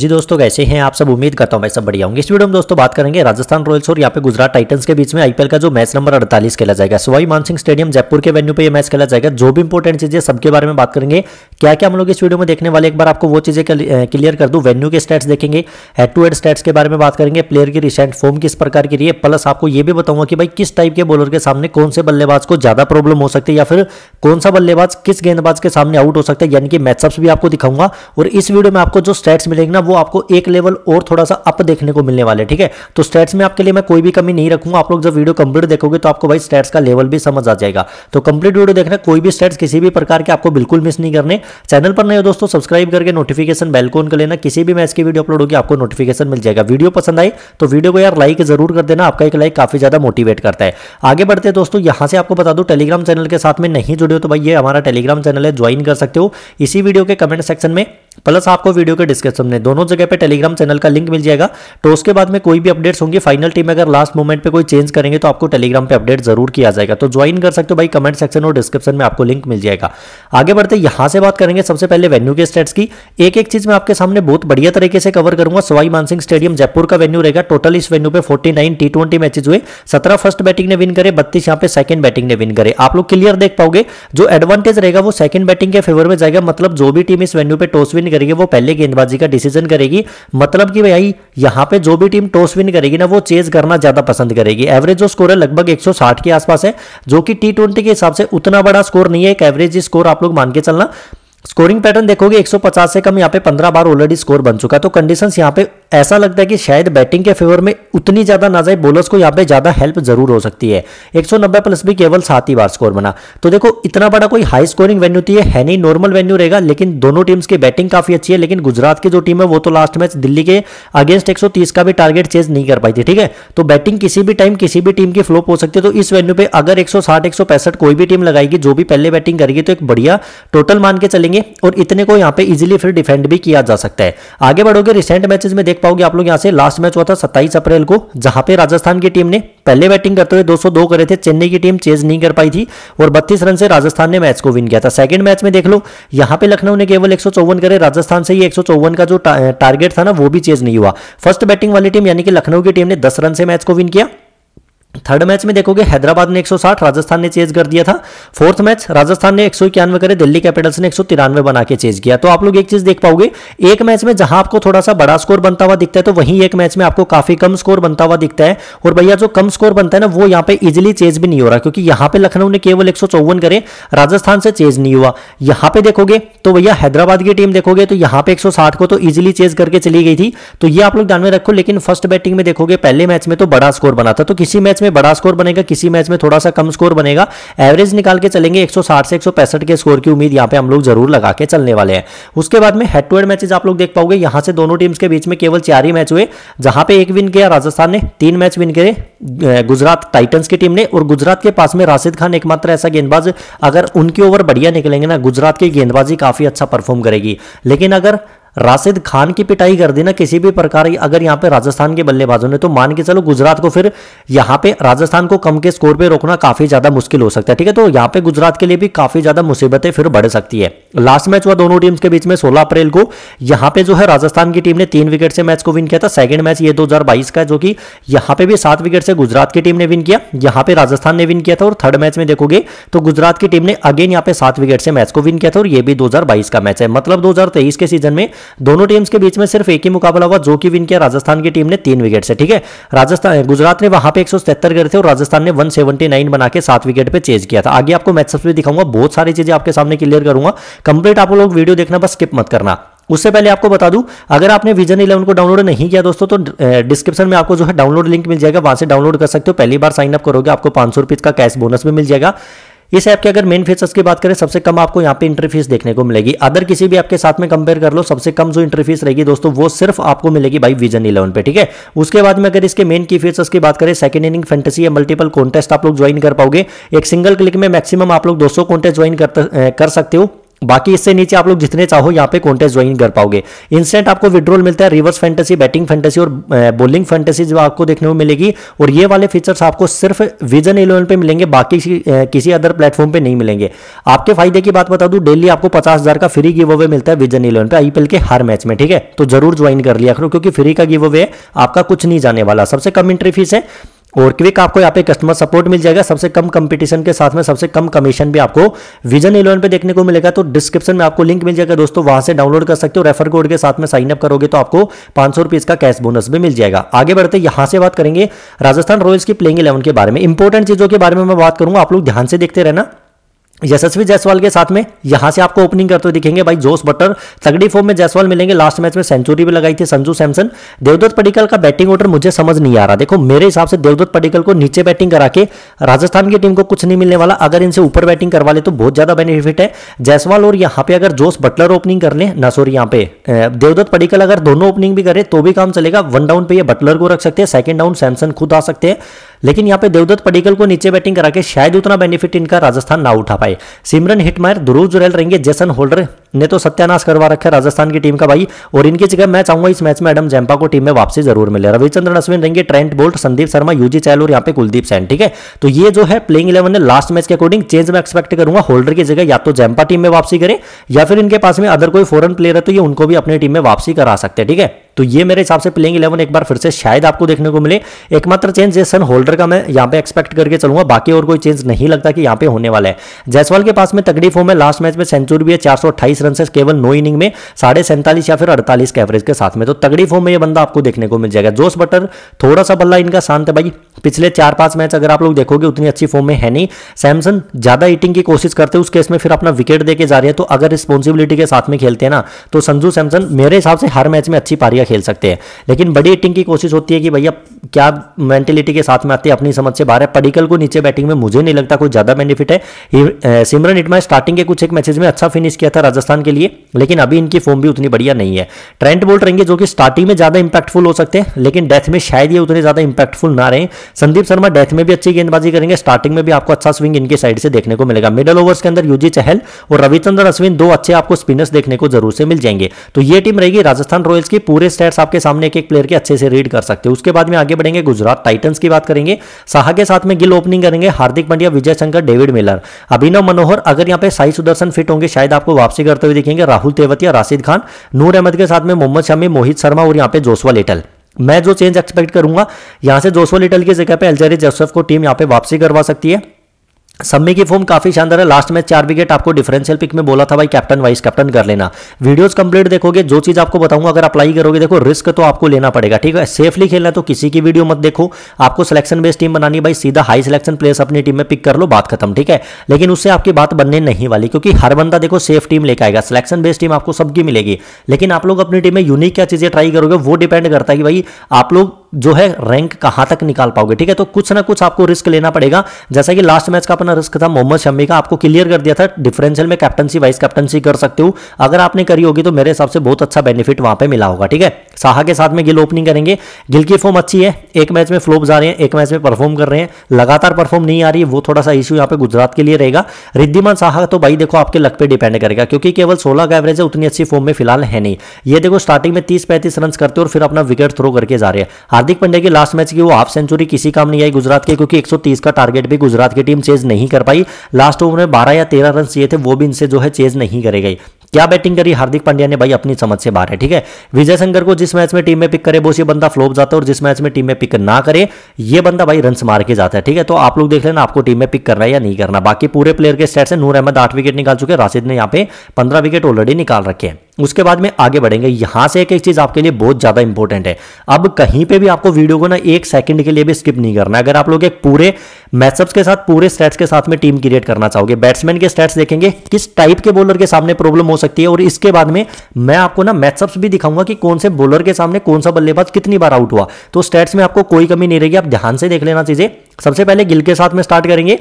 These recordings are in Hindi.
जी दोस्तों कैसे हैं आप सब उम्मीद करता हूं मैं सब बढ़िया होंगे इस वीडियो में दोस्तों बात करेंगे राजस्थान रॉयल्स और यहाँ पे गुजरात टाइटंस के बीच में आईपीएल का जो मैच नंबर 48 खेला जाएगा सवाई मानसिंह स्टेडियम जयपुर के वेन्यू पे ये मैच खेला जाएगा जो भी इंपॉर्टेंट चीजें सबके बारे में बात करेंगे क्या क्या हम लोग इस वीडियो में देखने वाले एक बार आपको वो चीजें क्लियर कर दू वेन्यू के स्टेट्स देखेंगे हेड टू हेड स्टेट्स के बारे में बात करेंगे प्लेयर की रिसेंट फॉर्म किस प्रकार की रही है प्लस आपको ये भी बताऊंगा कि भाई किस टाइप के बॉलर के सामने कौन से बल्लेबाज को ज्यादा प्रॉब्लम हो सकती है या फिर कौन सा बल्लेबाज किस गेंदबाज के सामने आउट हो सकता है यानी कि मैचअप्स भी आपको दिखाऊंगा और इस वीडियो में आपको जो स्टेट्स मिलेंगे ना मतलब वो आपको एक लेवल और थोड़ा सा अप देखने को मिलने वाले ठीक है तो स्टेट्स में आपके लिए मैं कोई भी कमी नहीं रखूंगा आप लोग जब वीडियो कंप्लीट देखोगे तो आपको भाई स्टेट्स का लेवल भी समझ आ जाएगा तो कंप्लीट वीडियो देखना कोई भी स्टेट्स किसी भी प्रकार के आपको बिल्कुल मिस नहीं करने चैनल पर नहीं हो दोस्तों सब्सक्राइब करके नोटिफिकेशन बेल को कर लेना किसी भी मैच की वीडियो अपलोड होगी आपको नोटिफिकेशन मिल जाएगा वीडियो पसंद आई तो वीडियो को यार लाइक जरूर कर देना आपका एक लाइक काफी ज्यादा मोटिवेट करता है आगे बढ़ते हैं दोस्तों यहां से आपको बता दूं टेलीग्राम चैनल के साथ में नहीं जुड़े हो तो भाई ये हमारा टेलीग्राम चैनल है ज्वाइन कर सकते हो इसी वीडियो के कमेंट सेक्शन में प्लस आपको वीडियो के डिस्क्रिप्शन में दोनों जगह पे टेलीग्राम चैनल का लिंक मिल जाएगा तो उसके बाद में कोई भी अपडेट्स होंगे फाइनल टीम अगर लास्ट मोमेंट पे कोई चेंज करेंगे तो आपको टेलीग्राम पे अपडेट जरूर किया जाएगा तो ज्वाइन कर सकते हो भाई कमेंट सेक्शन और डिस्क्रिप्शन में आपको लिंक मिल जाएगा आगे बढ़ते यहां से बात करेंगे सबसे पहले वेन्यू के स्टेट्स की एक एक चीज मैं आपके सामने बहुत बढ़िया तरीके से कवर करूंगा सवाई मानसिंह स्टेडियम जयपुर का वेन्यू रहेगा टोटल इस वेन्यू पे forty nine T twenty matches हुए सत्रह फर्स्ट बैटिंग ने विन करे बत्तीस यहाँ पे सेकंड बैटिंग ने विन करे आप लोग क्लियर देख पाओगे जो एडवांटेज रहेगा वो सेकंड बैटिंग के फेवर में जाएगा मतलब जो भी टीम इस वेन्यू पे टॉस विन विन करेगी वो पहले गेंदबाजी का डिसीजन करेगी मतलब कि भाई यहाँ पे जो भी टीम टॉस विन करेगी ना वो चेज करना ज्यादा पसंद करेगी एवरेज जो स्कोर है लगभग 160 के आसपास है जो कि टी के हिसाब से उतना बड़ा स्कोर नहीं है एक एवरेज स्कोर आप लोग मान के चलना स्कोरिंग पैटर्न देखोगे 150 से कम यहाँ पे 15 बार ऑलरेडी स्कोर बन चुका है तो कंडीशंस यहाँ पे ऐसा लगता है कि शायद बैटिंग के फेवर में उतनी ज़्यादा ना जाए बॉलर्स को यहाँ पे ज़्यादा हेल्प जरूर हो सकती है 190 प्लस भी केवल सात ही बार स्कोर बना तो देखो इतना बड़ा कोई हाई स्कोरिंग वेन्यू थी है नहीं नॉर्मल वेन्यू रहेगा लेकिन दोनों टीम्स की बैटिंग काफ़ी अच्छी है लेकिन गुजरात की जो टीम है वो तो लास्ट मैच दिल्ली के अगेंस्ट एक का भी टारगेट चेज नहीं कर पाई थी ठीक है तो बैटिंग किसी भी टाइम किसी भी टीम की फ्लोप हो सकती है तो इस वेन्यू पे अगर एक सौ कोई भी टीम लगाएगी जो भी पहले बैटिंग करेगी तो एक बढ़िया टोटल मान के चलेंगे और इतने को यहाँ पे इजिली फिर डिफेंड भी किया जा सकता है आगे बढ़ोगे रिसेंट मैचेस में देख पाओगे आप लोग यहाँ से लास्ट मैच हुआ था सत्ताईस अप्रैल को जहां पे राजस्थान की टीम ने पहले बैटिंग करते हुए 202 करे थे चेन्नई की टीम चेज नहीं कर पाई थी और 32 रन से राजस्थान ने मैच को विन किया था सेकंड मैच में देख लो यहाँ पे लखनऊ ने केवल एक करे राजस्थान से ही एक का जो टारगेट था ना वो भी चेज नहीं हुआ फर्स्ट बैटिंग वाली टीम यानी कि लखनऊ की टीम ने दस रन से मैच को विन किया थर्ड मैच में देखोगे हैदराबाद ने 160 राजस्थान ने चेज कर दिया था फोर्थ मैच राजस्थान ने एक सौ करे दिल्ली कैपिटल्स ने एक बना के चेज किया तो आप लोग एक चीज देख पाओगे एक मैच में जहां आपको थोड़ा सा बड़ा स्कोर बनता हुआ दिखता है तो वहीं एक मैच में आपको काफी कम स्कोर बनता हुआ दिखता है और भैया जो कम स्कोर बनता है ना वो यहाँ पे इजिली चेज भी नहीं हो रहा क्योंकि यहां पर लखनऊ ने केवल एक करे राजस्थान से चेज नहीं हुआ यहां पर देखोगे तो भैया हैदराबाद की टीम देखोगे तो यहां पर एक को तो इजिली चेज करके चली गई थी तो ये आप लोग ध्यान में रखो लेकिन फर्स्ट बैटिंग में देखोगे पहले मैच में तो बड़ा स्कोर बना था तो किसी मैच में बड़ा स्कोर बनेगा किसी मैच में थोड़ा सा कम स्कोर बनेगा एवरेज निकाल के चलेंगे 160 से 165 के स्कोर की उम्मीद यहाँ पे हम लोग जरूर लगा के चलने वाले हैं उसके बाद में हेड टू हेड मैचेज आप लोग देख पाओगे यहाँ से दोनों टीम्स के बीच में केवल चार ही मैच हुए जहां पे एक विन किया राजस्थान ने तीन मैच विन करे गुजरात टाइटन्स की टीम ने और गुजरात के पास में राशिद खान एकमात्र ऐसा गेंदबाज अगर उनके ओवर बढ़िया निकलेंगे ना गुजरात की गेंदबाजी काफी अच्छा परफॉर्म करेगी लेकिन अगर राशिद खान की पिटाई कर दी ना किसी भी प्रकार अगर यहाँ पे राजस्थान के बल्लेबाजों ने तो मान के चलो गुजरात को फिर यहाँ पे राजस्थान को कम के स्कोर पे रोकना काफी ज्यादा मुश्किल हो सकता है ठीक है तो यहाँ पे गुजरात के लिए भी काफी ज्यादा मुसीबतें फिर बढ़ सकती है लास्ट मैच हुआ दोनों टीम्स के बीच में सोलह अप्रैल को यहाँ पे जो है राजस्थान की टीम ने तीन विकेट से मैच को विन किया था सेकंड मैच ये दो का है जो कि यहाँ पे भी सात विकेट से गुजरात की टीम ने विन किया यहाँ पे राजस्थान ने विन किया था और थर्ड मैच में देखोगे तो गुजरात की टीम ने अगेन यहाँ पे सात विकेट से मैच को विन किया था और ये भी दो का मैच है मतलब दो के सीजन में दोनों टीम्स के बीच में सिर्फ एक ही मुकाबला हुआ जो कि विन किया राजस्थान की टीम ने तीन विकेट से ठीक है राजस्थान गुजरात ने वहां पे एक गए थे और राजस्थान ने वन बना के सात विकेट पर चेज किया था आगे आपको मैच सबसे दिखाऊंगा बहुत सारी चीजें आपके सामने क्लियर करूंगा कंप्लीट आप लोग वीडियो देखना बस स्किप मत करना उससे पहले आपको बता दूं अगर आपने विजन इलेवन को डाउनलोड नहीं किया दोस्तों तो डिस्क्रिप्शन में आपको जो है डाउनलोड लिंक मिल जाएगा वहां से डाउनलोड कर सकते हो पहली बार साइन अप करोगे आपको पांच सौ का कैश बोनस भी मिल जाएगा इस ऐप के अगर मेन फीचर्स की बात करें सबसे कम आपको यहाँ पे इंटरफेस देखने को मिलेगी अदर किसी भी आपके साथ में कंपेयर कर लो सबसे कम जो इंटरफेस रहेगी दोस्तों वो सिर्फ आपको मिलेगी भाई विजन इलेवन पे ठीक है उसके बाद में अगर इसके मेन की फीचर्स की बात करें सेकंड इनिंग फेंटेसी या मल्टीपल कॉन्टेस्ट आप लोग ज्वाइन कर पाओगे एक सिंगल क्लिक में मैक्सिमम आप लोग दो सौ कॉन्टेस्ट ज्वाइन कर सकते हो बाकी इससे नीचे आप लोग जितने चाहो यहाँ पे कॉन्टेस्ट ज्वाइन कर पाओगे इंस्टेंट आपको विड्रोल मिलता है रिवर्स फैंटेसी बैटिंग फैंटेसी और बॉलिंग फैंटेसी जो आपको देखने को मिलेगी और ये वाले फीचर्स आपको सिर्फ विजन इलेवन पे मिलेंगे बाकी किसी अदर प्लेटफॉर्म पे नहीं मिलेंगे आपके फायदे की बात बता दू डेली आपको पचास हजार का फ्री गिव अवे मिलता है विजन इलेवन पे आईपीएल के हर मैच में ठीक है तो जरूर ज्वाइन कर लिया करो क्योंकि फ्री का गिव अवे आपका कुछ नहीं जाने वाला सबसे कम एंट्री फीस है और क्विक आपको यहाँ पे कस्टमर सपोर्ट मिल जाएगा सबसे कम कंपटीशन के साथ में सबसे कम कमीशन भी आपको विजन इलेवन पे देखने को मिलेगा तो डिस्क्रिप्शन में आपको लिंक मिल जाएगा दोस्तों वहां से डाउनलोड कर सकते हो रेफर कोड के साथ में साइन अप करोगे तो आपको पांच सौ का कैश बोनस भी मिल जाएगा आगे बढ़ते यहां से बात करेंगे राजस्थान रॉयल्स की प्लेइंग इलेवन के बारे में इंपॉर्टेंट चीजों के बारे में मैं बात करूंगा आप लोग ध्यान से देखते रहना यशस्वी जायसवाल के साथ में यहां से आपको ओपनिंग करते हुए दिखेंगे भाई जोस बटर तगड़ी फॉर्म में जायसवाल मिलेंगे लास्ट मैच में सेंचुरी भी लगाई थी संजू सैमसन देवदत्त पडिकल का बैटिंग ऑर्डर मुझे समझ नहीं आ रहा देखो मेरे हिसाब से देवदत्त पडिकल को नीचे बैटिंग करा के राजस्थान की टीम को कुछ नहीं मिलने वाला अगर इनसे ऊपर बैटिंग करवा ले तो बहुत ज्यादा बेनिफिट है जायसवाल और यहाँ पे अगर जोस बटलर ओपनिंग कर ले ना सॉरी यहाँ पे देवदत्त पडिकल अगर दोनों ओपनिंग भी करे तो भी काम चलेगा वन डाउन पे बटलर को रख सकते हैं सेकंड डाउन सैमसन खुद आ सकते हैं लेकिन यहाँ पे देवदत्त पडिकल को नीचे बैटिंग करा के शायद उतना बेनिफिट इनका राजस्थान ना उठा पाए सिमरन हिटमायर ध्रुव जुरैल रहेंगे जेसन होल्डर ने तो सत्यानाश करवा रखा है राजस्थान की टीम का भाई और इनकी जगह मैं चाहूंगा इस मैच में एडम जैम्पा को टीम में वापसी जरूर मिले रविचंद्रन अश्विन रहेंगे ट्रेंट बोल्ट संदीप शर्मा यूजी चैल और यहाँ पे कुलदीप सैन ठीक है तो ये जो है प्लेइंग इलेवन ने लास्ट मैच के अकॉर्डिंग चेंज में एक्सपेक्ट करूंगा होल्डर की जगह या तो जैम्पा टीम में वापसी करें या फिर इनके पास में अदर कोई फॉरन प्लेयर है तो ये उनको भी अपनी टीम में वापसी करा सकते हैं ठीक है तो ये मेरे हिसाब से प्लेइंग इलेवन एक बार फिर से शायद आपको देखने को मिले एकमात्र चेंज जैसन होल्डर का मैं यहाँ पे एक्सपेक्ट करके चलूंगा बाकी और कोई चेंज नहीं लगता कि यहाँ पे होने वाला है जयसवाल के पास में तगड़ी फॉर्म है लास्ट मैच में सेंचुरी भी है चार रन से केवल नौ इनिंग में साढ़े सैंतालीस या फिर अड़तालीस के एवरेज के साथ में तो तगड़ी फॉर्म में यह बंदा आपको देखने को मिल जाएगा जोश बटर थोड़ा सा बल्ला इनका शांत है भाई पिछले चार पांच मैच अगर आप लोग देखोगे उतनी अच्छी फॉर्म में है नहीं सैमसन ज्यादा इटिंग की कोशिश करते हैं उस केस में फिर अपना विकेट देके जा रहे हैं तो अगर रिस्पॉन्सिबिलिटी के साथ में खेलते हैं ना तो संजू सैमसन मेरे हिसाब से हर मैच में अच्छी पारी बढ़िया खेल सकते हैं लेकिन बड़ी हिटिंग की कोशिश होती है कि भैया क्या मेंटेलिटी के साथ में आते हैं अपनी समझ से बाहर है पडिकल को नीचे बैटिंग में मुझे नहीं लगता कोई ज़्यादा बेनिफिट है सिमरन इटमा स्टार्टिंग के कुछ एक मैचेज में अच्छा फिनिश किया था राजस्थान के लिए लेकिन अभी इनकी फॉर्म भी उतनी बढ़िया नहीं है ट्रेंट बोल्ट रहेंगे जो कि स्टार्टिंग में ज़्यादा इंपैक्टफुल हो सकते हैं लेकिन डेथ में शायद ये उतने ज़्यादा इंपैक्टफुल ना रहे संदीप शर्मा डेथ में भी अच्छी गेंदबाजी करेंगे स्टार्टिंग में भी आपको अच्छा स्विंग इनके साइड से देखने को मिलेगा मिडल ओवर्स के अंदर यूजी चहल और रविचंद्र अश्विन दो अच्छे आपको स्पिनर्स देखने को जरूर से मिल जाएंगे तो ये टीम रहेगी राजस्थान रॉयल्स की पूरे स्टेट्स आपके सामने एक एक प्लेयर के अच्छे से रीड कर सकते हैं उसके बाद में आगे बढ़ेंगे गुजरात टाइटन्स की बात करेंगे साहा के साथ में गिल ओपनिंग करेंगे हार्दिक पंड्या विजय शंकर डेविड मिलर अभिनव मनोहर अगर यहाँ पे साई सुदर्शन फिट होंगे शायद आपको वापसी करते हुए देखेंगे राहुल तेवतिया राशिद खान नूर अहमद के साथ में मोहम्मद शमी मोहित शर्मा और यहाँ पे जोसवा लिटल मैं जो चेंज एक्सपेक्ट करूंगा यहां से जोसवा लिटल की जगह पे एल्जेरी जोसेफ को टीम यहां पे वापसी करवा सकती है सम्मी की फॉर्म काफी शानदार है लास्ट मैच चार विकेट आपको डिफरेंशियल पिक में बोला था भाई कैप्टन वाइस कैप्टन कर लेना वीडियोस कंप्लीट देखोगे जो चीज आपको बताऊंगा अगर अप्लाई करोगे देखो रिस्क तो आपको लेना पड़ेगा ठीक है सेफली खेलना है तो किसी की वीडियो मत देखो आपको सिलेक्शन बेस्ड टीम बनानी भाई सीधा हाई सिलेक्शन प्लेयर्स अपनी टीम में पिक कर लो बात खत्म ठीक है लेकिन उससे आपकी बात बनने नहीं वाली क्योंकि हर बंदा देखो सेफ टीम लेकर आएगा सिलेक्शन बेस्ड टीम आपको सबकी मिलेगी लेकिन आप लोग अपनी टीम में यूनिक क्या चीजें ट्राई करोगे वो डिपेंड करता है कि भाई आप लोग जो है रैंक कहां तक निकाल पाओगे ठीक है तो कुछ ना कुछ आपको रिस्क लेना पड़ेगा जैसा कि लास्ट मैच का अपना रिस्क था मोहम्मद शमी का आपको क्लियर कर दिया था डिफरेंशियल में कैप्टनसी वाइस कैप्टनसी कर सकते हो अगर आपने करी होगी तो मेरे हिसाब से बहुत अच्छा बेनिफिट वहां पर मिला होगा ठीक है साहा के साथ में गिल ओपनिंग करेंगे गिल की फॉर्म अच्छी है एक मैच में फ्लोप जा रहे हैं एक मैच में परफॉर्म कर रहे हैं लगातार परफॉर्म नहीं आ रही वो थोड़ा सा इशू यहाँ पे गुजरात के लिए रहेगा रिद्धिमान साहा तो भाई देखो आपके लक पर डिपेंड करेगा क्योंकि केवल सोलह का एवरेज है उतनी अच्छी फॉर्म में फिलहाल है नहीं ये देखो स्टार्टिंग में तीस पैंतीस रन करते और फिर अपना विकेट थ्रो करके जा रहे हैं हार्दिक पंड्या की लास्ट मैच की वो हाफ सेंचुरी किसी काम नहीं आई गुजरात के क्योंकि 130 का टारगेट भी गुजरात की टीम चेज नहीं कर पाई लास्ट ओवर में 12 या 13 रन चाहिए थे वो भी इनसे जो है चेज नहीं करे गई क्या बैटिंग करी हार्दिक पांड्या ने भाई अपनी समझ से बाहर है ठीक है विजय शंकर को जिस मैच में टीम में पिक करे वो सी बंदा फ्लोप जाता है और जिस मैच में टीम में पिक ना करे ये बंदा भाई रन मार के जाता है ठीक है तो आप लोग देख लेना आपको टीम में पिक करना है या नहीं करना बाकी पूरे प्लेयर के स्टेट से नूर अहमद आठ विकेट निकाल चुके राशिद ने यहाँ पे पंद्रह विकेट ऑलरेडी निकाल रखे हैं उसके बाद में आगे बढ़ेंगे यहां से एक एक चीज़ आपके लिए बहुत ज़्यादा इंपॉर्टेंट है अब कहीं पे भी आपको वीडियो को ना एक सेकंड के लिए भी स्किप नहीं करना अगर आप लोग एक पूरे मैचअप्स के साथ पूरे स्टैट्स के साथ में टीम क्रिएट करना चाहोगे बैट्समैन के स्टैट्स देखेंगे किस टाइप के बॉलर के सामने प्रॉब्लम हो सकती है और इसके बाद में मैं आपको ना मैचअप्स भी दिखाऊंगा कि कौन से बॉलर के सामने कौन सा बल्लेबाज कितनी बार आउट हुआ तो स्टैट्स में आपको कोई कमी नहीं रहेगी आप ध्यान से देख लेना चीज़ें सबसे पहले गिल के साथ में स्टार्ट करेंगे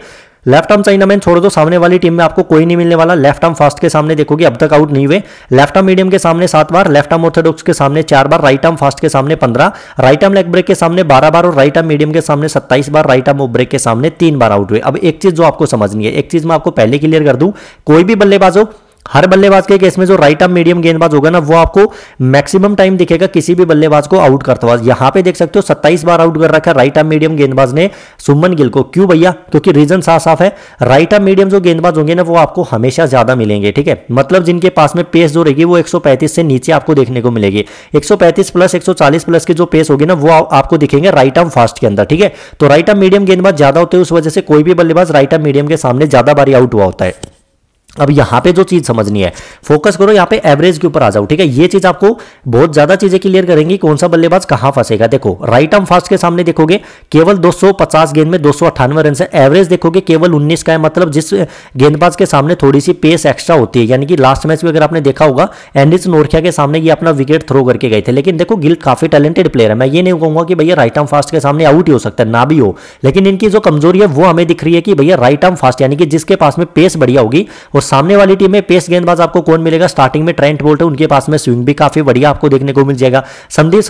लेफ्ट आर्म चाइना मैन छोड़ दो तो सामने वाली टीम में आपको कोई नहीं मिलने वाला लेफ्ट आर्म फास्ट के सामने देखोगे अब तक आउट नहीं हुए लेफ्ट आर्म मीडियम के सामने सात बार लेफ्ट आर्म ऑर्थोडॉक्स के सामने चार बार राइट आर्म फास्ट के सामने पंद्रह राइट आर्म लेग ब्रेक के सामने बारह बार और राइट आर्म मीडियम के सामने सत्ताईस बार राइट आर्म ब्रेक के सामने तीन बार आउट हुए अब एक चीज जो आपको समझनी है एक चीज मैं आपको पहले क्लियर कर दू कोई भी बल्लेबाज हो हर बल्लेबाज के केस में जो राइट आर्म मीडियम गेंदबाज होगा ना वो आपको मैक्सिमम टाइम दिखेगा किसी भी बल्लेबाज को आउट करते हुआ यहां पे देख सकते हो 27 बार आउट कर रखा है राइट आर्म मीडियम गेंदबाज ने सुमन गिल को क्यों भैया क्योंकि रीजन साफ साफ है राइट आर्म मीडियम जो गेंदबाज होंगे ना वो आपको हमेशा ज्यादा मिलेंगे ठीक है मतलब जिनके पास में पेस जो रहेगी वो एक से नीचे आपको देखने को मिलेगी एक प्लस एक प्लस की जो पेस होगी ना वो आपको दिखेंगे राइट आर्म फास्ट के अंदर ठीक है तो राइट आर्म मीडियम गेंदबाज ज्यादा होते हैं उस वजह से कोई भी बल्लेबाज राइट आर्म मीडियम के सामने ज्यादा बारी आउट हुआ होता है अब यहाँ पे जो चीज़ समझनी है फोकस करो यहां पे एवरेज के ऊपर आ जाओ ठीक है ये चीज़ आपको बहुत ज़्यादा चीज़ें क्लियर करेंगी कौन सा बल्लेबाज कहां फंसेगा देखो राइट आर्म फास्ट के सामने देखोगे केवल 250 गेंद में दो रन से एवरेज देखोगे केवल 19 का है मतलब जिस गेंदबाज के सामने थोड़ी सी पेस एक्स्ट्रा होती है यानी कि लास्ट मैच में अगर आपने देखा होगा एंडिस नोरखिया के सामने ये अपना विकेट थ्रो करके गए थे लेकिन देखो गिल काफ़ी टैलेंटेड प्लेयर है मैं ये नहीं कहूंगा कि भैया राइट आर्म फास्ट के सामने आउट ही हो सकता है ना भी हो लेकिन इनकी जो कमजोरी है वो हमें दिख रही है कि भैया राइट आर्म फास्ट यानी कि जिसके पास में पेस बढ़िया होगी और सामने वाली टीम में पेस गेंदबाज आपको कौन मिलेगा स्टार्टिंग में ट्रेंट बोल्ट है उनके पास में स्विंग भी काफी बढ़िया आपको देखने को मिल जाएगा संदीप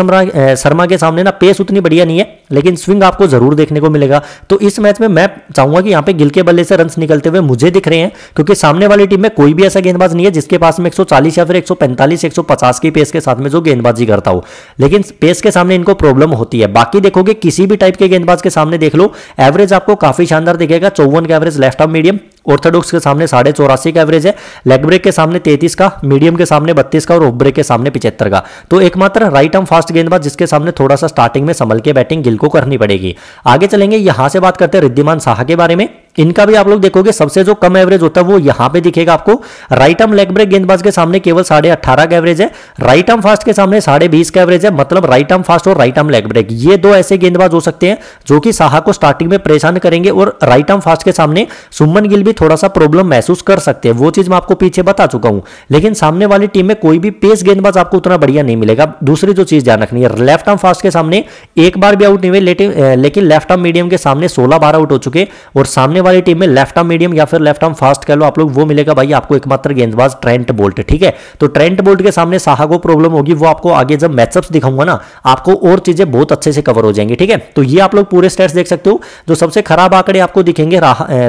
शर्मा के सामने ना पेस उतनी बढ़िया नहीं है लेकिन स्विंग आपको जरूर देखने को मिलेगा तो इस मैच में मैं चाहूंगा कि यहाँ पे गिल के बल्ले से रन निकलते हुए मुझे दिख रहे हैं क्योंकि सामने वाली टीम में कोई भी ऐसा गेंदबाज नहीं है जिसके पास में एक या फिर एक सौ की पेस के साथ में जो गेंदबाजी करता हो लेकिन पेस के सामने इनको प्रॉब्लम होती है बाकी देखोगे किसी भी टाइप के गेंदबाज के सामने देख लो एवरेज आपको काफी शानदार दिखेगा चौवन का average left off medium orthodox के सामने साढ़े चौरासी का एवरेज है लेग ब्रेक के सामने तैतीस का मीडियम के सामने बत्तीस का और ऑफ ब्रेक के सामने पिछहत्तर का तो एकमात्र राइट आर्म फास्ट गेंदबाज जिसके सामने थोड़ा सा स्टार्टिंग में संभल के बैटिंग गिल को करनी पड़ेगी आगे चलेंगे यहां से बात करते हैं रिद्धिमान साह के बारे में इनका भी आप लोग देखोगे सबसे जो कम एवरेज होता है वो यहां पे दिखेगा आपको राइट आर्म लेग ब्रेक गेंदबाज के सामने केवल साढ़े अट्ठारह का एवरेज है राइट आर्म फास्ट के सामने साढ़े बीस का एवरेज है मतलब राइट आर्म फास्ट और राइट आर्म लेग ब्रेक ये दो ऐसे गेंदबाज हो सकते हैं जो कि साहा को स्टार्टिंग में परेशान करेंगे और राइट आर्म फास्ट के सामने सुमन गिल भी थोड़ा सा प्रॉब्लम महसूस कर सकते हैं वो चीज मैं आपको पीछे बता चुका हूं लेकिन सामने वाली टीम में कोई भी पेस गेंदबाज आपको उतना बढ़िया नहीं मिलेगा दूसरी जो चीज ध्यान रखनी है लेफ्ट आर्म फास्ट के सामने एक बार भी आउट नहीं हुए लेकिन लेफ्ट आर्म मीडियम के सामने सोलह बार आउट हो चुके और सामने वाली टीम में लेफ्ट आर्म मीडियम या फिर लेफ्ट आर्म फास्ट कह लो आप लोग वो मिलेगा भाई आपको एकमात्र गेंदबाज ट्रेंट बोल्ट ठीक है तो ट्रेंट बोल्ट के सामने साहा को प्रॉब्लम होगी वो आपको आगे जब मैचअप दिखाऊंगा ना आपको और चीजें बहुत अच्छे से कवर हो जाएंगी ठीक है तो ये आप लोग पूरे स्टेट्स देख सकते हो जो सबसे खराब आंकड़े आपको दिखेंगे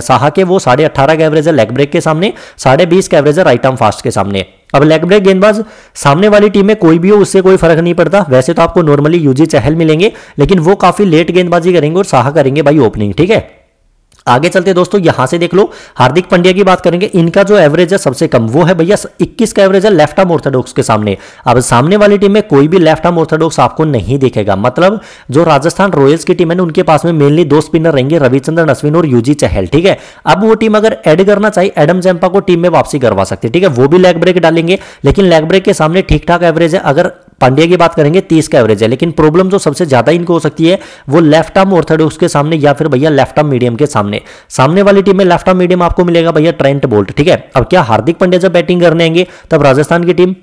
साहा के वो साढ़े अट्ठारह का एवरेज है लेग ब्रेक के सामने साढ़े बीस का एवरेज है राइट आर्म फास्ट के सामने अब लेग ब्रेक गेंदबाज सामने वाली टीम में कोई भी हो उससे कोई फर्क नहीं पड़ता वैसे तो आपको नॉर्मली यूजी चहल मिलेंगे लेकिन वो काफी लेट गेंदबाजी करेंगे और साहा करेंगे भाई ओपनिंग ठीक है आगे चलते दोस्तों यहां से देख लो हार्दिक पंड्या की बात करेंगे इनका जो एवरेज है सबसे कम वो है भैया 21 का एवरेज है लेफ्ट आर्म ऑर्थोडॉक्स के सामने अब सामने वाली टीम में कोई भी लेफ्ट आर्म ऑर्थोडॉक्स आपको नहीं देखेगा मतलब जो राजस्थान रॉयल्स की टीम है उनके पास में मेनली दो स्पिनर रहेंगे रविचंद्रन अश्विन और यूजी चहल ठीक है अब वो टीम अगर एड करना चाहिए एडम जैम्पा को टीम में वापसी करवा सकती है ठीक है वो भी लेग ब्रेक डालेंगे लेकिन लेग ब्रेक के सामने ठीक ठाक एवरेज है अगर पांड्या की बात करेंगे तीस का एवरेज है लेकिन प्रॉब्लम जो सबसे ज्यादा इनको हो सकती है वो लेफ्ट आर्म ऑर्थोडॉक्स के सामने या फिर भैया लेफ्ट आर्म मीडियम के सामने सामने वाली टीम में लेफ्ट आर्म मीडियम आपको मिलेगा भैया ट्रेंट बोल्ट ठीक है अब क्या हार्दिक पांड्या जब बैटिंग करने आएंगे तब राजस्थान की टीम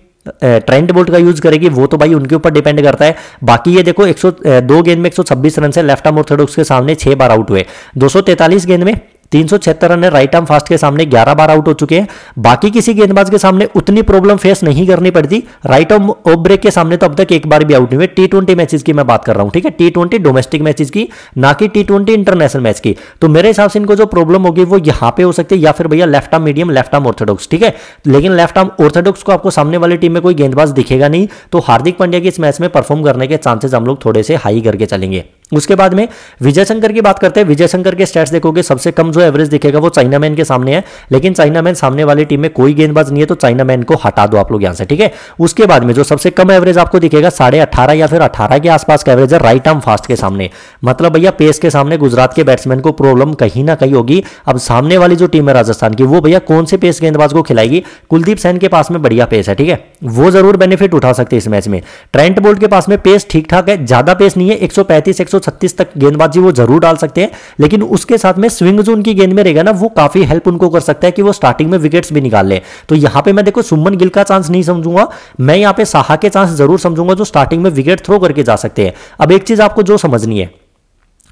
ट्रेंड बोल्ट का यूज करेगी वो तो भाई उनके ऊपर डिपेंड करता है बाकी ये देखो 102 गेंद में 126 रन से लेफ्ट आर्म ऑर्थोडॉक्स के सामने छह बार आउट हुए 243 गेंद में तीन रन है राइट आर्म फास्ट के सामने ग्यारह बार आउट हो चुके हैं बाकी किसी गेंदबाज के सामने उतनी प्रॉब्लम फेस नहीं करनी पड़ती राइट आर्म ऑफ ब्रेक के सामने तो अब तक एक बार भी आउट नहीं हुए टी ट्वेंटी मैचेज की मैं बात कर रहा हूं ठीक है टी ट्वेंटी डोमेस्टिक मैचेज की ना कि टी ट्वेंटी इंटरनेशनल मैच की तो मेरे हिसाब से इनको जो प्रॉब्लम होगी वो यहां पर हो सकती है या फिर भैया left arm medium left arm orthodox ठीक है लेकिन लेफ्ट आर्म ऑर्थोडॉक्स को आपको सामने वाली टीम में कोई गेंदबाज दिखेगा नहीं तो हार्दिक पांड्या के इस मैच में परफॉर्म करने के चांसेस हम लोग थोड़े से हाई करके चलेंगे उसके बाद में विजय शंकर की बात करते हैं विजय शंकर के स्टैट्स देखोगे सबसे कम जो एवरेज दिखेगा वो चाइना मैन के सामने है लेकिन चाइना मैन सामने वाली टीम में कोई गेंदबाज नहीं है तो चाइना मैन को हटा दो आप लोग यहां से ठीक है उसके बाद में जो सबसे कम एवरेज आपको दिखेगा साढ़े अठारह या फिर अठारह के आसपास का एवरेज है राइट आर्म फास्ट के सामने मतलब भैया पेस के सामने गुजरात के बैट्समैन को प्रॉब्लम कहीं ना कहीं होगी अब सामने वाली जो टीम है राजस्थान की वो भैया कौन से पेस गेंदबाज को खिलाएगी कुलदीप सैन के पास में बढ़िया पेस है ठीक है वो जरूर बेनिफिट उठा सकते हैं इस मैच में ट्रेंट बोल्ट के पास में पेस ठीक ठाक है ज्यादा पेस नहीं है एक सौ छत्तीस तक गेंदबाजी वो जरूर डाल सकते हैं लेकिन उसके साथ में स्विंग जो उनकी गेंद में रहेगा ना वो काफी हेल्प उनको कर सकता है कि वो स्टार्टिंग में विकेट्स भी निकाल ले तो यहां पे मैं देखो सुमन गिल का चांस नहीं समझूंगा मैं यहां पे साहा के चांस जरूर समझूंगा जो स्टार्टिंग में विकेट थ्रो करके जा सकते हैं अब एक चीज आपको जो समझनी है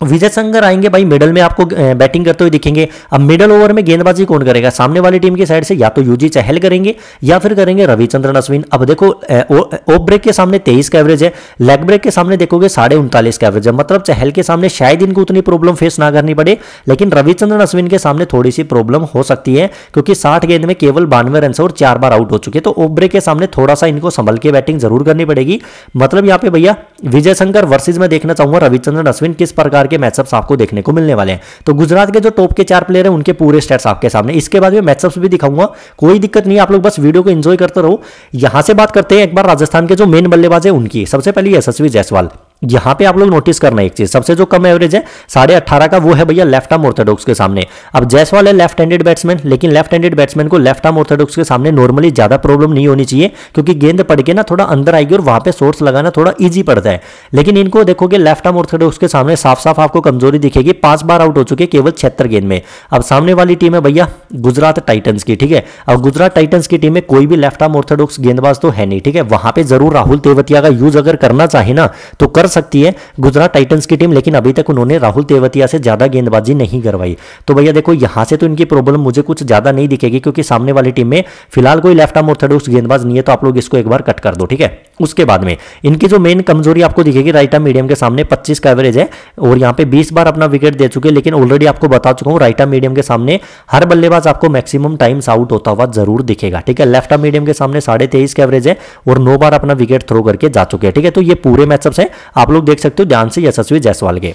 विजय संगर आएंगे भाई मिडल में आपको बैटिंग करते हुए दिखेंगे अब मिडल ओवर में गेंदबाजी कौन करेगा सामने वाली टीम की साइड से या तो यूजी चहल करेंगे या फिर करेंगे रविचंद्रन अश्विन अब देखो ओप ब्रेक के सामने तेईस का एवरेज है लेग ब्रेक के सामने देखोगे साढ़े उनतालीस का एवरेज है मतलब चहल के सामने शायद इनको उतनी प्रॉब्लम फेस ना करनी पड़े लेकिन रविचंद्रन अश्विन के सामने थोड़ी सी प्रॉब्लम हो सकती है क्योंकि साठ गेंद में केवल बानवे रन और चार बार आउट हो चुके तो ओप ब्रेक के सामने थोड़ा सा इनको संभल के बैटिंग जरूर करनी पड़ेगी मतलब यहाँ पे भैया विजय शंकर वर्सेज में देखना चाहूंगा रविचंद्रन अश्विन किस प्रकार के मैचअप्स आपको देखने को मिलने वाले हैं तो गुजरात के जो टॉप के चार प्लेयर हैं उनके पूरे स्टेट्स आपके सामने इसके बाद में मैचअप्स भी दिखाऊंगा कोई दिक्कत नहीं आप लोग बस वीडियो को एंजॉय करते रहो यहां से बात करते हैं एक बार राजस्थान के जो मेन बल्लेबाज है उनकी सबसे पहले यशस्वी जायसवाल यहां पे आप लोग नोटिस करना एक चीज सबसे जो कम एवरेज है साढ़े अट्ठारह का वो है भैया लेफ्ट आर्म ऑर्थोडॉक्स के सामने अब जैसवाल है लेफ्ट हैंडेड बैट्समैन लेकिन लेफ्ट हैंडेड बैट्समैन को लेफ्ट आर्म ऑर्थोडॉक्स के सामने नॉर्मली ज्यादा प्रॉब्लम नहीं होनी चाहिए क्योंकि गेंद पड़ के ना थोड़ा अंदर आएगी और वहां पर सोर्स लगाना थोड़ा ईजी पड़ता है लेकिन इनको देखोगे लेफ्ट आर्म ऑर्थोडॉक्स के सामने साफ साफ आपको कमजोरी दिखेगी पांच बार आउट हो चुके केवल छिहत्तर गेंद में अब सामने वाली टीम है भैया गुजरात टाइटन्स की ठीक है अब गुजरात टाइटन्स की टीम में कोई भी लेफ्ट आर्म ऑर्थोडॉक्स गेंदबाज तो है नहीं ठीक है वहां पर जरूर राहुल तेवतिया का यूज अगर करना चाहे ना तो कर सकती है गुजरात टाइटन्स की टीम लेकिन अभी तक उन्होंने राहुल तेवतिया से ज़्यादा गेंदबाजी नहीं करवाई तो भैया देखो यहां से तो इनकी प्रॉब्लम मुझे कुछ ज़्यादा नहीं दिखेगी क्योंकि सामने वाली टीम में फिलहाल कोई लेफ्ट आर्म ऑर्थोडॉक्स गेंदबाज नहीं है तो आप लोग इसको एक बार कट कर दो ठीक है उसके बाद में इनकी जो मेन कमजोरी आपको दिखेगी राइट आर्म मीडियम के सामने पच्चीस का एवरेज है और यहां पर बीस बार अपना विकेट दे चुके लेकिन ऑलरेडी आपको बता चुका हूं राइट आर्म मीडियम के सामने हर बल्लेबाज आपको मैक्सिमम टाइम्स आउट होता हुआ जरूर दिखेगा ठीक है लेफ्ट आर्म मीडियम के सामने साढ़े तेईस का एवरेज है और नौ बार अपना विकेट थ्रो करके जा चुके हैं ठीक है तो ये पूरे मैचअप्स है आप लोग देख सकते हो ध्यान से यशस्वी जायसवाल के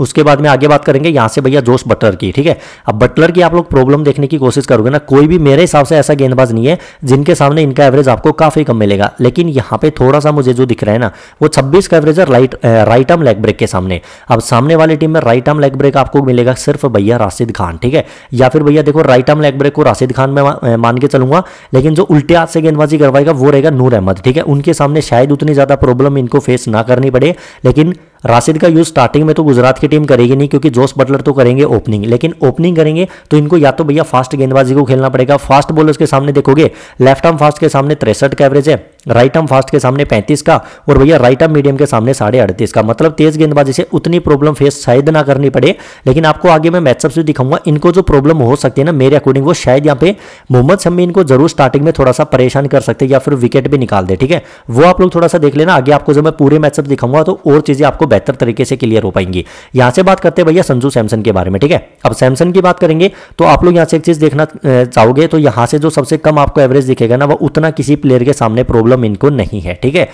उसके बाद में आगे बात करेंगे यहाँ से भैया जोश बटलर की ठीक है अब बटलर की आप लोग प्रॉब्लम देखने की कोशिश करोगे ना कोई भी मेरे हिसाब से ऐसा गेंदबाज नहीं है जिनके सामने इनका एवरेज आपको काफ़ी कम मिलेगा लेकिन यहाँ पे थोड़ा सा मुझे जो दिख रहा है ना वो 26 का एवरेज है right right arm leg break के सामने अब सामने वाली टीम में राइट आर्म लेग ब्रेक आपको मिलेगा सिर्फ भैया राशिद खान ठीक है या फिर भैया देखो राइट आर्म लेग ब्रेक को राशिद खान में मान के चलूंगा लेकिन जो उल्टे हाथ से गेंदबाजी करवाएगा वो रहेगा नूर अहमद ठीक है उनके सामने शायद उतनी ज़्यादा प्रॉब्लम इनको फेस ना करनी पड़े लेकिन राशिद का यूज स्टार्टिंग में तो गुजरात की टीम करेगी नहीं क्योंकि जोस बटलर तो करेंगे ओपनिंग लेकिन ओपनिंग करेंगे तो इनको या तो भैया फास्ट गेंदबाजी को खेलना पड़ेगा फास्ट बॉलर्स के सामने देखोगे लेफ्ट आर्म फास्ट के सामने तिरसठ का एवरेज है राइट आर्म फास्ट के सामने पैंतीस का और भैया राइट आर्म मीडियम के सामने साढ़े अड़तीस का मतलब तेज गेंदबाजी से उतनी प्रॉब्लम फेस शायद ना करनी पड़े लेकिन आपको आगे मैं मैचअप से दिखाऊंगा इनको जो प्रॉब्लम हो सकती है ना मेरे अकॉर्डिंग वो शायद यहाँ पे मोहम्मद शमी इनको जरूर स्टार्टिंग में थोड़ा सा परेशान कर सकते या फिर विकेट भी निकाल दे ठीक है वो आप लोग थोड़ा सा देख लेना आगे आपको जब मैं पूरे मैचअप दिखाऊंगा तो और चीजें आपको बेहतर तरीके से क्लियर हो पाएंगी यहां से बात करते हैं भैया संजू सैमसन के बारे में ठीक है अब सैमसन की बात करेंगे तो आप लोग यहां से एक चीज़ देखना चाहोगे तो यहां से जो सबसे कम आपको एवरेज दिखेगा ना वो उतना किसी प्लेयर के सामने प्रॉब्लम इनको नहीं है ठीक है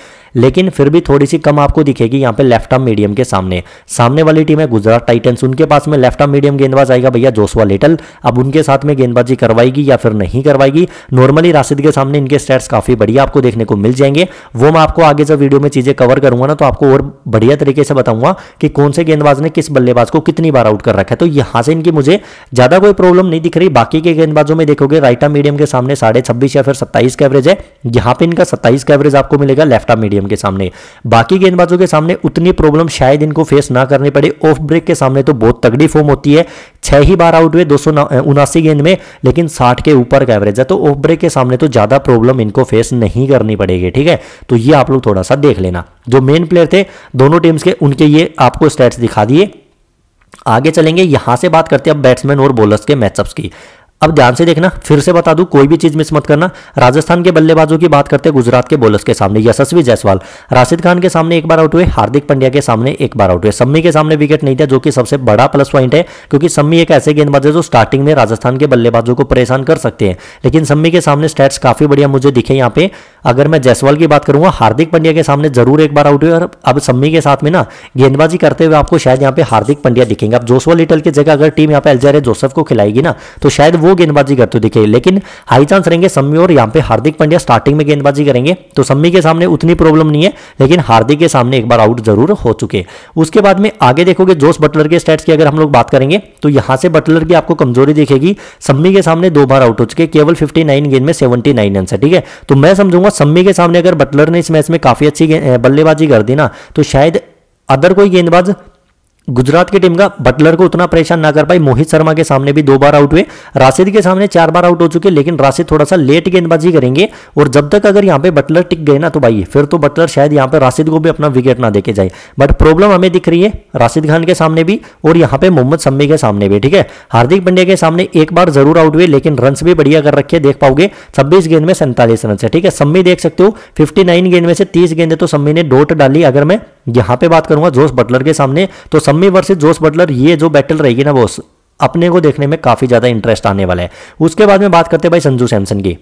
लेकिन फिर भी थोड़ी सी कम आपको दिखेगी यहां पे लेफ्ट आर्म मीडियम के सामने सामने वाली टीम है गुजरात टाइटंस उनके पास में लेफ्ट आर्म मीडियम गेंदबाज आएगा भैया जोसवा लिटल अब उनके साथ में गेंदबाजी करवाएगी या फिर नहीं करवाएगी नॉर्मली राशिद के सामने इनके स्टेट्स काफी बढ़िया आपको देखने को मिल जाएंगे वो मैं आपको आगे जब वीडियो में चीजें कवर करूंगा ना तो आपको और बढ़िया तरीके से बताऊंगा कि कौन से गेंदबाज ने किस बल्लेबाज को कितनी बार आउट कर रखा है तो यहां से इनकी मुझे ज्यादा कोई प्रॉब्लम नहीं दिख रही बाकी के गेंदबाजों में देखोगे राइट आर्म मीडियम के सामने साढ़े छब्बीस या फिर सत्ताईस का एवरेज है यहां पर इनका सत्ताईस का एवरेज आपको मिलेगा लेफ्ट आर्म मीडियम के सामने बाकी गेंदबाजों के सामने उतनी प्रॉब्लम शायद इनको फेस ना करनी पड़े ऑफ ब्रेक के सामने तो बहुत तगड़ी फॉर्म होती है छह ही बार आउट हुए दो गेंद में लेकिन साठ के ऊपर का एवरेज है तो ऑफ ब्रेक के सामने तो ज्यादा प्रॉब्लम इनको फेस नहीं करनी पड़ेगी ठीक है तो ये आप लोग थोड़ा सा देख लेना जो मेन प्लेयर थे दोनों टीम्स के उनके ये आपको स्टैट्स दिखा दिए आगे चलेंगे यहां से बात करते हैं अब बैट्समैन और बॉलर्स के मैचअप्स की अब ध्यान से देखना फिर से बता दूं कोई भी चीज मिस मत करना राजस्थान के बल्लेबाजों की बात करते हैं गुजरात के बॉलर्स के सामने यशस्वी जायसवाल राशिद खान के सामने एक बार आउट हुए हार्दिक पंड्या के सामने एक बार आउट हुए सम्मी के सामने विकेट नहीं था जो कि सबसे बड़ा प्लस पॉइंट है क्योंकि सम्मी एक ऐसे गेंदबाज है जो स्टार्टिंग में राजस्थान के बल्लेबाजों को परेशान कर सकते हैं लेकिन सम्मी के सामने स्टैट्स काफी बढ़िया मुझे दिखे यहाँ पे अगर मैं जयसवाल की बात करूंगा हार्दिक पंड्या के सामने जरूर एक बार आउट हुए और अब सम्मी के साथ में ना गेंदबाजी करते हुए आपको शायद यहाँ पे हार्दिक पंड्या दिखेंगे अब जोसवा लिटल की जगह अगर टीम यहाँ पे एल्जारे जोसफ को खिलाएगी ना तो शायद वो गेंदबाजी करते दिखेगी लेकिन हाई चांस रहेंगे सम्मी और यहाँ पे हार्दिक पंड्या स्टार्टिंग में गेंदबाजी करेंगे तो सम्मी के सामने उतनी प्रॉब्लम नहीं है लेकिन हार्दिक के सामने एक बार आउट जरूर हो चुके उसके बाद में आगे देखोगे जोस बटलर के स्टेट्स की अगर हम लोग बात करेंगे तो यहाँ से बटलर की आपको कमजोरी दिखेगी सम्मी के सामने दो बार आउट हो चुके केवल फिफ्टी गेंद में सेवेंटी रन है ठीक है तो मैं समझूंगा सम्मी के सामने अगर बटलर ने इस मैच में काफ़ी अच्छी बल्लेबाजी कर दी ना तो शायद अदर कोई गेंदबाज गुजरात की टीम का बटलर को उतना परेशान ना कर पाई मोहित शर्मा के सामने भी दो बार आउट हुए राशिद के सामने चार बार आउट हो चुके लेकिन राशिद थोड़ा सा लेट गेंदबाजी करेंगे और जब तक अगर यहाँ पे बटलर टिक गए ना तो भाई फिर तो बटलर शायद यहाँ पे राशिद को भी अपना विकेट ना देके जाए बट प्रॉब्लम हमें दिख रही है राशिद खान के सामने भी और यहाँ पे मोहम्मद शम्मी के सामने भी ठीक है हार्दिक पंड्या के सामने एक बार जरूर आउट हुए लेकिन रन भी बढ़िया कर रखे देख पाओगे छब्बीस गेंद में सैंतालीस रन है ठीक है सम्मी देख सकते हो फिफ्टी गेंद में से तीस गेंद तो सम्मी ने डोट डाली अगर मैं यहां पे बात करूंगा जोस बटलर के सामने तो सम्मी वर्सेज जोस बटलर ये जो बैटल रहेगी ना बॉस अपने को देखने में काफी ज्यादा इंटरेस्ट आने वाला है उसके बाद में बात करते हैं भाई संजू सैमसन की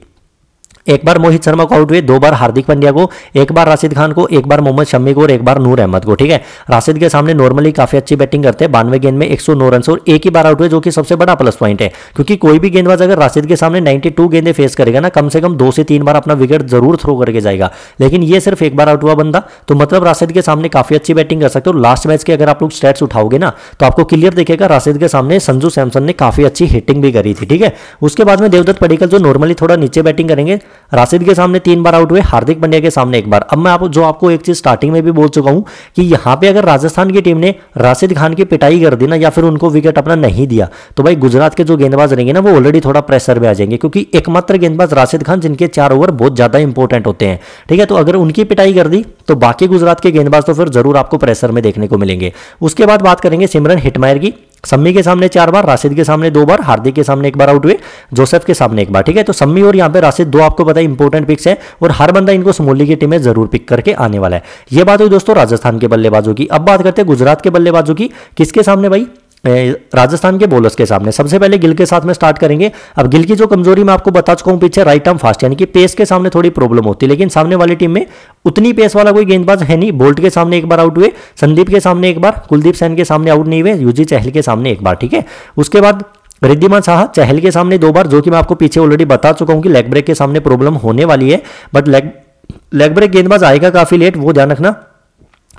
एक बार मोहित शर्मा को आउट हुए दो बार हार्दिक पंड्या को एक बार राशिद खान को एक बार मोहम्मद शमी को और एक बार नूर अहमद को ठीक है राशिद के सामने नॉर्मली काफी अच्छी बैटिंग करते हैं बानवे गेंद में एक रन और एक ही बार आउट हुए जो कि सबसे बड़ा प्लस पॉइंट है क्योंकि कोई भी गेंदबाज अगर राशिद के सामने नाइन्टी गेंदे फेस करेगा ना कम से कम दो से तीन बार अपना विकेट जरूर थ्रो करके जाएगा लेकिन यह सिर्फ एक बार आउट हुआ बंदा तो मतलब राशिद के सामने काफी अच्छी बैटिंग कर सकते हो लास्ट मैच के अगर आप लोग स्टेट्स उठाओगे ना तो आपको क्लियर देखेगा राशिद के सामने संजू सैमसन ने काफी अच्छी हिटिंग भी करी थी ठीक है उसके बाद में देवदत्त पडिकल जो नॉर्मली थोड़ा नीचे बैटिंग करेंगे राशिद के सामने तीन बार आउट हुए हार्दिक पंड्या के सामने एक बार अब मैं आपको जो आपको एक चीज स्टार्टिंग में भी बोल चुका हूं कि यहां पे अगर राजस्थान की टीम ने राशिद खान की पिटाई कर दी ना या फिर उनको विकेट अपना नहीं दिया तो भाई गुजरात के जो गेंदबाज रहेंगे ना वो ऑलरेडी थोड़ा प्रेशर में आ जाएंगे क्योंकि एकमात्र गेंदबाज राशिद खान जिनके चार ओवर बहुत ज्यादा इंपॉर्टेंट होते हैं ठीक है तो अगर उनकी पिटाई कर दी तो बाकी गुजरात के गेंदबाज तो फिर जरूर आपको प्रेशर में देखने को मिलेंगे उसके बाद बात करेंगे सिमरन हिटमायर की सम्मी के सामने चार बार राशिद के सामने दो बार हार्दिक के सामने एक बार आउट हुए जोसेफ के सामने एक बार ठीक है तो सम्मी और यहाँ पे राशिद दो आपको पता है इंपॉर्टेंट पिक्स है और हर बंदा इनको समोली की टीम में जरूर पिक करके आने वाला है ये बात हुई दोस्तों राजस्थान के बल्लेबाजों की अब बात करते हैं गुजरात के बल्लेबाजों की किसके सामने भाई राजस्थान के बॉलर्स के सामने सबसे पहले गिल के साथ में स्टार्ट करेंगे अब गिल की जो कमजोरी मैं आपको बता चुका हूं पीछे राइट आर्म फास्ट यानी कि पेस के सामने थोड़ी प्रॉब्लम होती है लेकिन सामने वाली टीम में उतनी पेस वाला कोई गेंदबाज है नहीं बोल्ट के सामने एक बार आउट हुए संदीप के सामने एक बार कुलदीप सैन के सामने आउट नहीं हुए यूजी चहल के सामने एक बार ठीक है उसके बाद रिद्धिमान शाह चहल के सामने दो बार जो कि मैं आपको पीछे ऑलरेडी बता चुका हूं कि लेग ब्रेक के सामने प्रॉब्लम होने वाली है बट लेग लेग ब्रेक गेंदबाज आएगा काफी लेट वो ध्यान रखना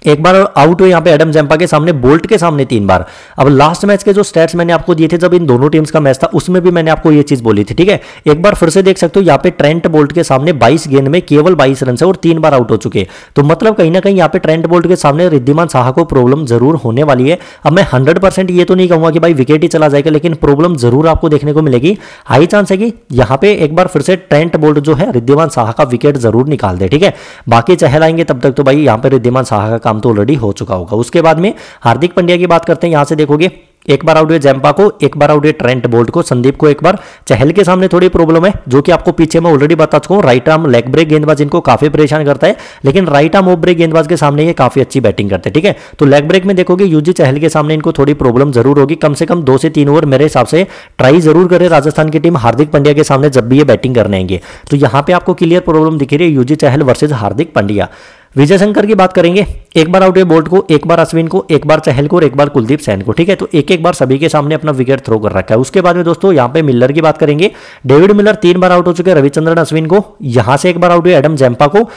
एक बार आउट हुए यहाँ पे एडम जैम्पा के सामने बोल्ट के सामने तीन बार अब लास्ट मैच के जो स्टेट्स मैंने आपको दिए थे जब इन दोनों टीम्स का मैच था उसमें भी मैंने आपको ये चीज बोली थी ठीक है एक बार फिर से देख सकते हो यहाँ पे ट्रेंट बोल्ट के सामने 22 गेंद में केवल 22 रन से और तीन बार आउट हो चुके तो मतलब कहीं ना कहीं यहाँ पे ट्रेंट बोल्ट के सामने रिद्धिमान शाह को प्रॉब्लम जरूर होने वाली है अब मैं हंड्रेड ये तो नहीं कहूंगा कि भाई विकेट ही चला जाएगा लेकिन प्रॉब्लम जरूर आपको देखने को मिलेगी हाई चांस है कि यहाँ पे एक बार फिर से ट्रेंट बोल्ट जो है रिद्धिमान शाह का विकेट जरूर निकाल दे ठीक है बाकी चहलाएंगे तब तक तो भाई यहाँ पे रिद्धिमान शाह का काम तो ऑलरेडी हो चुका होगा उसके बाद में हार्दिक पंड्या की बात करते हैं यहां से देखोगे एक बार आउट हुए जैम्पा को एक बार आउट हुए ट्रेंट बोल्ट को संदीप को एक बार चहल के सामने थोड़ी प्रॉब्लम है जो कि आपको पीछे मैं ऑलरेडी बता चुका हूँ राइट आर्म लेग ब्रेक गेंदबाज इनको काफी परेशान करता है लेकिन राइट आर्म ऑफ ब्रेक गेंदबाज के सामने ये काफी अच्छी बैटिंग करते हैं ठीक है तो लेग ब्रेक में देखोगे यूजी चहल के सामने इनको थोड़ी प्रॉब्लम जरूर होगी कम से कम दो से तीन ओवर मेरे हिसाब से ट्राई जरूर करे राजस्थान की टीम हार्दिक पंड्या के सामने जब भी ये बैटिंग करने आएंगे तो यहाँ पे आपको क्लियर प्रॉब्लम दिख रही है यूजी चहल वर्सेज हार्दिक पंड्या विजय शंकर की बात करेंगे एक बार आउट हुए बोल्ट को एक बार अश्विन को एक बार चहल को और एक बार कुलदीप सैन को ठीक है तो एक एक बार सभी के सामने अपना विकेट थ्रो कर रखा है उसके बाद में दोस्तों यहां पे मिलर की बात करेंगे डेविड मिलर तीन बार आउट हो चुके हैं रविचंद्रन अश्विन को यहां से एक बार आउट हुए एडम जैम्पा को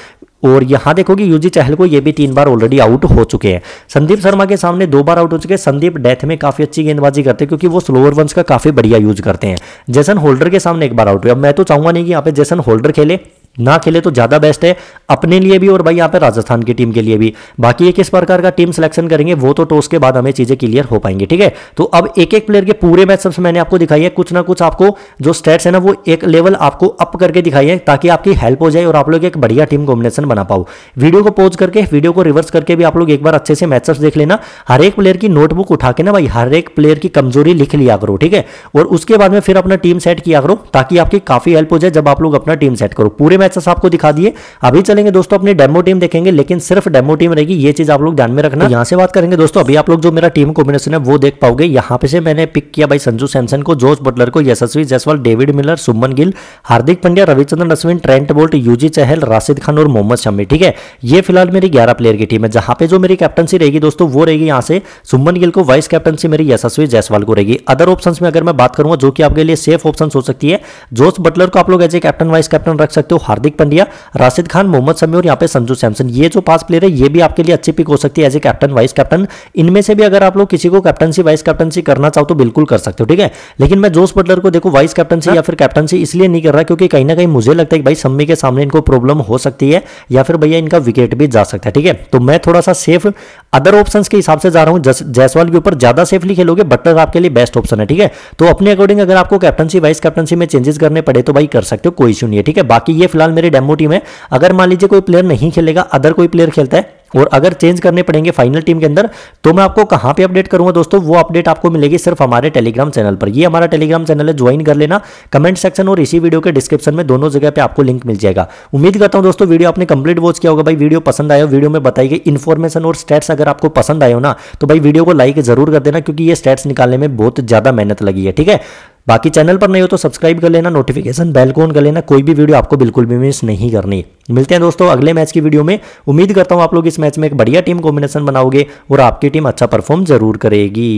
और यहां देखोगे यूजी चहल को ये भी तीन बार ऑलरेडी आउट हो चुके हैं संदीप शर्मा के सामने दो बार आउट हो चुके हैं संदीप डेथ में काफी अच्छी गेंदबाजी करते हैं क्योंकि वो स्लोअर वंस का काफी बढ़िया यूज करते हैं जैसन होल्डर के सामने एक बार आउट हुए अब मैं तो चाहूंगा नहीं कि यहाँ पे जैसन होल्डर खेले ना खेले तो ज़्यादा बेस्ट है अपने लिए भी और भाई यहाँ पे राजस्थान की टीम के लिए भी बाकी ये किस प्रकार का टीम सिलेक्शन करेंगे वो तो टॉस के बाद हमें चीज़ें क्लियर हो पाएंगे ठीक है तो अब एक एक प्लेयर के पूरे मैच सबसे मैंने आपको दिखाई है कुछ ना कुछ आपको जो स्टेट्स है ना वो एक लेवल आपको अप करके दिखाई है ताकि आपकी हेल्प हो जाए और आप लोग एक बढ़िया टीम कॉम्बिनेशन बना पाओ वीडियो को पोज करके वीडियो को रिवर्स करके भी आप लोग एक बार अच्छे से मैचअप देख लेना हर एक प्लेयर की नोटबुक उठा के ना भाई हर एक प्लेयर की कमजोरी लिख लिया करो ठीक है और उसके बाद में फिर अपना टीम सेट किया करो ताकि आपकी काफी हेल्प हो जाए जब आप लोग अपना टीम सेट करो पूरे मैचेस आपको दिखा दिए अभी चलेंगे दोस्तों अपनी डेमो टीम देखेंगे लेकिन सिर्फ डेमो टीम रहेगी ये चीज आप लोग ध्यान में रखना यहाँ से बात करेंगे दोस्तों अभी आप लोग जो मेरा टीम कॉम्बिनेशन है वो देख पाओगे यहाँ पे से मैंने पिक किया भाई संजू सैमसन को जोश बटलर को Yashasvi Jaiswal David Miller Shubman Gill Hardik Pandya Ravichandran Ashwin Trent Boult Yuzi Chahal Rashid Khan और मोहम्मद मोहम्मद शमी ठीक है ये फिलहाल मेरी ग्यारह प्लेयर की टीम है जहां पे जो मेरी कैप्टनसी रहेगी दोस्तों वो रहेगी यहाँ से सुमन गिल को वाइस कैप्टनसी मेरी यशस्वी जयसवाल को रहेगी अदर ऑप्शन में अगर मैं बात करूंगा जो कि आपके लिए सेफ ऑप्शन हो सकती है जोश बटलर को आप लोग as a captain vice captain रख सकते हो हार्दिक पंडिया राशिद खान मोहम्मद शमी और यहाँ पे संजू सैमसन ये जो पास प्लेयर है ये भी आपके लिए अच्छी पिक हो सकती है as a captain vice captain इनमें से भी अगर आप लोग किसी को कैप्टनसी वाइस कैप्टनसी करना चाहो तो बिल्कुल कर सकते हो ठीक है लेकिन मैं जोश बटलर को देखो वाइस हाँ। कैप्टनसी या फिर कैप्टनसी इसलिए नहीं कर रहा क्योंकि कहीं ना कहीं मुझे लगता है कि भाई सम्मी के सामने इनको प्रॉब्लम हो सकती है या फिर भैया इनका विकेट भी जा सकता है ठीक है तो मैं थोड़ा सा सेफ अदर ऑप्शन के हिसाब से जा रहा हूं जयसवाल के ऊपर ज्यादा सेफली खेलोगे बटलर आपके लिए बेस्ट ऑप्शन है ठीक है तो अपने अकॉर्डिंग अगर आपको कैप्टनसी वाइस कैप्टनसी में चेंजेस करने पड़े तो भाई कर सकते हो कोई इशू नहीं है ठीक है बाकी ये फिलहाल मेरी डेमो टीम है अगर मान लीजिए कोई प्लेयर नहीं खेलेगा अदर कोई प्लेयर खेलता है और अगर चेंज करने पड़ेंगे फाइनल टीम के अंदर तो मैं आपको कहां पे अपडेट करूंगा दोस्तों वो अपडेट आपको मिलेगी सिर्फ हमारे टेलीग्राम चैनल पर ये हमारा टेलीग्राम चैनल है ज्वाइन कर लेना कमेंट सेक्शन और इसी वीडियो के डिस्क्रिप्शन में दोनों जगह पे आपको लिंक मिल जाएगा उम्मीद करता हूं दोस्तों वीडियो आपने कंप्लीट वॉच किया होगा भाई वीडियो पसंद आया वीडियो में बताई गई इन्फॉर्मेशन और स्टेट्स अगर आपको पसंद आयो ना तो भाई वीडियो को लाइक जरूर कर देना क्योंकि ये स्टेट्स निकालने में बहुत ज़्यादा मेहनत लगी है ठीक है बाकी चैनल पर नहीं हो तो सब्सक्राइब कर लेना नोटिफिकेशन बेल को ऑन कर लेना कोई भी वीडियो आपको बिल्कुल भी मिस नहीं करनी मिलते हैं दोस्तों अगले मैच की वीडियो में उम्मीद करता हूं आप लोग इस मैच में एक बढ़िया टीम कॉम्बिनेशन बनाओगे और आपकी टीम अच्छा परफॉर्म जरूर करेगी